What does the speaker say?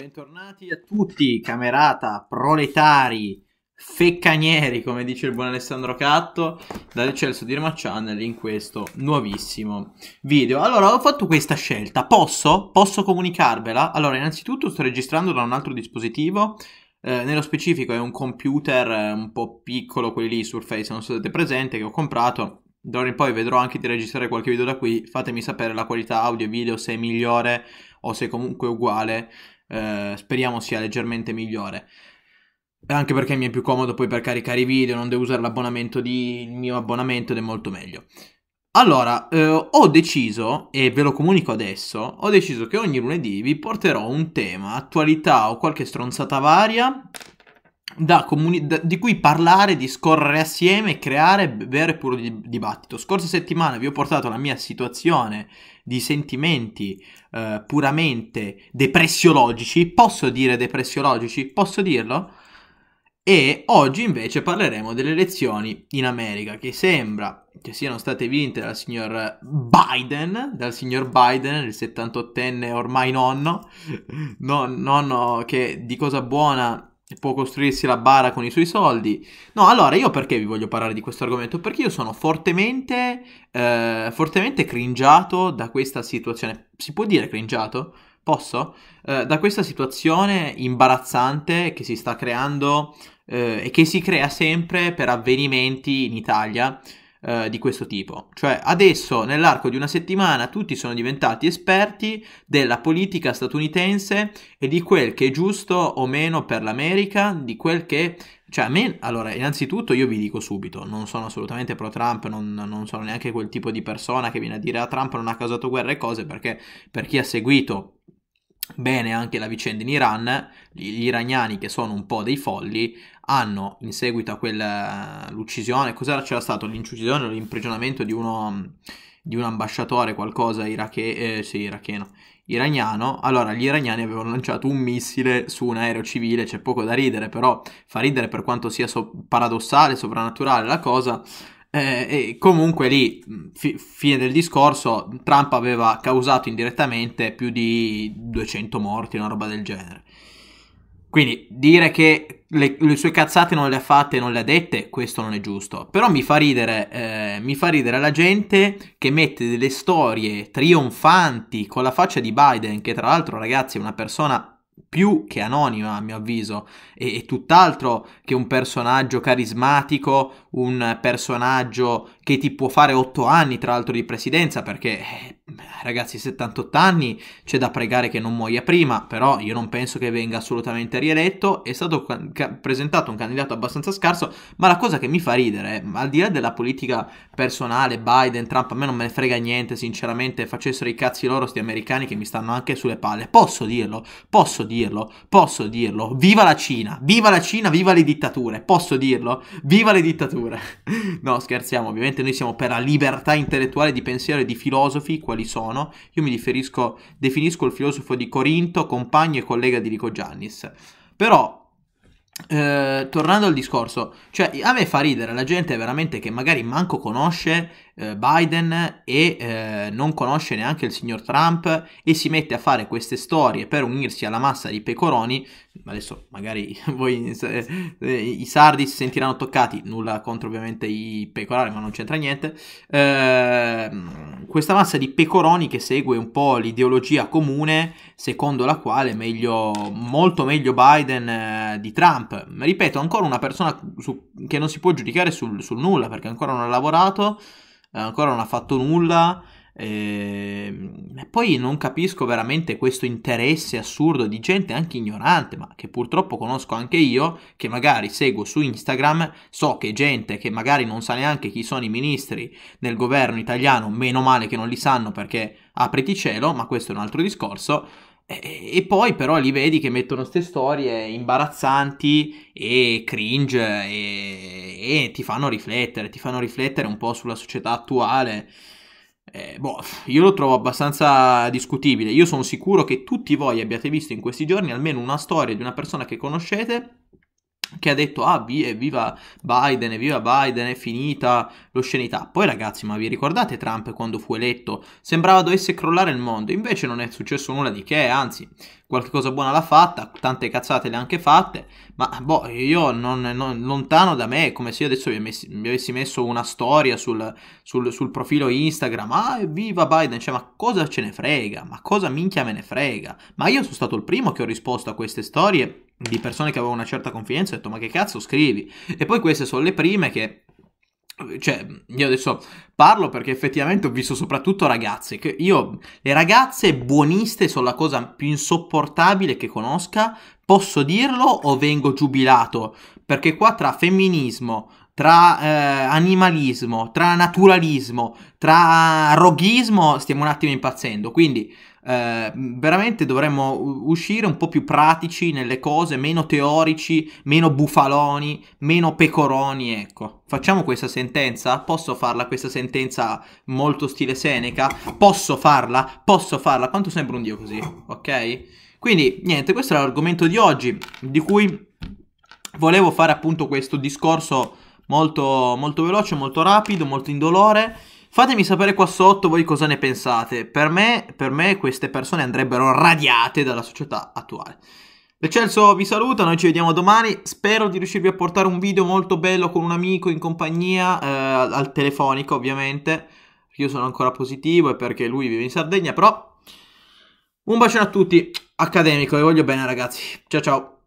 Bentornati a tutti, camerata, proletari, feccanieri, come dice il buon Alessandro Catto, dal Celso di Roma Channel in questo nuovissimo video. Allora, ho fatto questa scelta, posso? Posso comunicarvela? Allora, innanzitutto sto registrando da un altro dispositivo, eh, nello specifico è un computer eh, un po' piccolo, quelli lì, Surface, non so se siete presenti, che ho comprato, d'ora in poi vedrò anche di registrare qualche video da qui, fatemi sapere la qualità audio e video se è migliore o se è comunque uguale eh, speriamo sia leggermente migliore. Anche perché mi è più comodo poi per caricare i video, non devo usare l'abbonamento di il mio abbonamento ed è molto meglio. Allora, eh, ho deciso, e ve lo comunico adesso, ho deciso che ogni lunedì vi porterò un tema, attualità o qualche stronzata varia da comuni- da, di cui parlare, discorrere assieme, e creare vero e puro di- dibattito. Scorsa settimana vi ho portato la mia situazione di sentimenti eh, puramente depressiologici, posso dire depressiologici? Posso dirlo? E oggi invece parleremo delle elezioni in America che sembra che siano state vinte dal signor Biden, dal signor Biden, il 78enne ormai nonno, no, nonno che di cosa buona può costruirsi la bara con i suoi soldi. No, allora io perché vi voglio parlare di questo argomento? Perché io sono fortemente, eh, fortemente cringiato da questa situazione. Si può dire cringiato? Posso? Eh, da questa situazione imbarazzante che si sta creando eh, e che si crea sempre per avvenimenti in Italia eh, di questo tipo. Cioè adesso nell'arco di una settimana tutti sono diventati esperti della politica statunitense e di quel che è giusto o meno per l'America, di quel che cioè, a me, allora, innanzitutto io vi dico subito, non sono assolutamente pro Trump, non, non, sono neanche quel tipo di persona che viene a dire a ah, Trump non ha causato guerra e cose, perché per chi ha seguito bene anche la vicenda in Iran, gli iraniani che sono un po' dei folli hanno in seguito a quell'uccisione, cos'era c'era stato? L'incisione o l'imprigionamento di, uno, di un ambasciatore, qualcosa irache, eh, sì, iracheno, iraniano, allora gli iraniani avevano lanciato un missile su un aereo civile, c'è poco da ridere, però fa ridere per quanto sia so- paradossale, sovrannaturale la cosa, eh, e comunque lì, fi- fine del discorso, Trump aveva causato indirettamente più di 200 morti, una roba del genere. Quindi dire che le, le sue cazzate non le ha fatte e non le ha dette, questo non è giusto. Però mi fa ridere, eh, mi fa ridere la gente che mette delle storie trionfanti con la faccia di Biden, che tra l'altro ragazzi è una persona più che anonima a mio avviso e, e tutt'altro che un personaggio carismatico, un personaggio che ti può fare otto anni tra l'altro di presidenza perché eh, Beh, ragazzi, 78 anni, c'è da pregare che non muoia prima, però io non penso che venga assolutamente rieletto. È stato ca- presentato un candidato abbastanza scarso, ma la cosa che mi fa ridere, al di là della politica personale, Biden, Trump, a me non me ne frega niente, sinceramente, facessero i cazzi loro sti americani che mi stanno anche sulle palle. Posso dirlo, posso dirlo, posso dirlo. Viva la Cina, viva la Cina, viva le dittature, posso dirlo, viva le dittature. no, scherziamo, ovviamente noi siamo per la libertà intellettuale di pensiero e di filosofi, quali quali sono, io mi riferisco, definisco il filosofo di Corinto, compagno e collega di Rico Giannis. Però eh, tornando al discorso, cioè a me fa ridere la gente veramente che magari manco conosce eh, Biden e eh, non conosce neanche il signor Trump e si mette a fare queste storie per unirsi alla massa di pecoroni. Adesso magari voi eh, i sardi si sentiranno toccati, nulla contro ovviamente i pecorari, ma non c'entra niente. Ehm, questa massa di pecoroni che segue un po' l'ideologia comune secondo la quale meglio, molto meglio Biden eh, di Trump. ripeto, ancora una persona su, che non si può giudicare sul, sul nulla perché ancora non ha lavorato, eh, ancora non ha fatto nulla. Ehm, e poi non capisco veramente questo interesse assurdo di gente anche ignorante, ma che purtroppo conosco anche io, che magari seguo su Instagram, so che gente che magari non sa neanche chi sono i ministri del governo italiano, meno male che non li sanno perché apriti cielo, ma questo è un altro discorso. E, poi però li vedi che mettono queste storie imbarazzanti e cringe e, e ti fanno riflettere, ti fanno riflettere un po' sulla società attuale. Eh, boh, io lo trovo abbastanza discutibile. Io sono sicuro che tutti voi abbiate visto in questi giorni almeno una storia di una persona che conoscete che ha detto ah vi, viva Biden, viva Biden, è finita l'oscenità. Poi ragazzi, ma vi ricordate Trump quando fu eletto? Sembrava dovesse crollare il mondo, invece non è successo nulla di che, anzi, qualche cosa buona l'ha fatta, tante cazzate le ha anche fatte, ma boh, io non, non, lontano da me come se io adesso mi, mi avessi messo una storia sul, sul, sul, profilo Instagram, ah viva Biden, cioè ma cosa ce ne frega, ma cosa minchia me ne frega, ma io sono stato il primo che ho risposto a queste storie di persone che avevo una certa confidenza, ho detto ma che cazzo scrivi? E poi queste sono le prime che cioè, io adesso parlo perché effettivamente ho visto soprattutto ragazze. Che io, le ragazze buoniste sono la cosa più insopportabile che conosca. Posso dirlo o vengo giubilato? Perché qua tra femminismo, tra eh, animalismo, tra naturalismo, tra roghismo stiamo un attimo impazzendo. Quindi eh, veramente dovremmo uscire un po' più pratici nelle cose, meno teorici, meno bufaloni, meno pecoroni, ecco. Facciamo questa sentenza? Posso farla questa sentenza molto stile Seneca? Posso farla? Posso farla? Quanto sembra un dio così, ok? Quindi, niente, questo era l'argomento di oggi, di cui volevo fare appunto questo discorso molto, molto veloce, molto rapido, molto indolore, Fatemi sapere qua sotto voi cosa ne pensate. Per me, per me queste persone andrebbero radiate dalla società attuale. De Celso vi saluta, noi ci vediamo domani. Spero di riuscirvi a portare un video molto bello con un amico in compagnia, eh, al telefonico ovviamente. Io sono ancora positivo e perché lui vive in Sardegna, però... Un bacione a tutti, accademico, vi voglio bene ragazzi. Ciao ciao.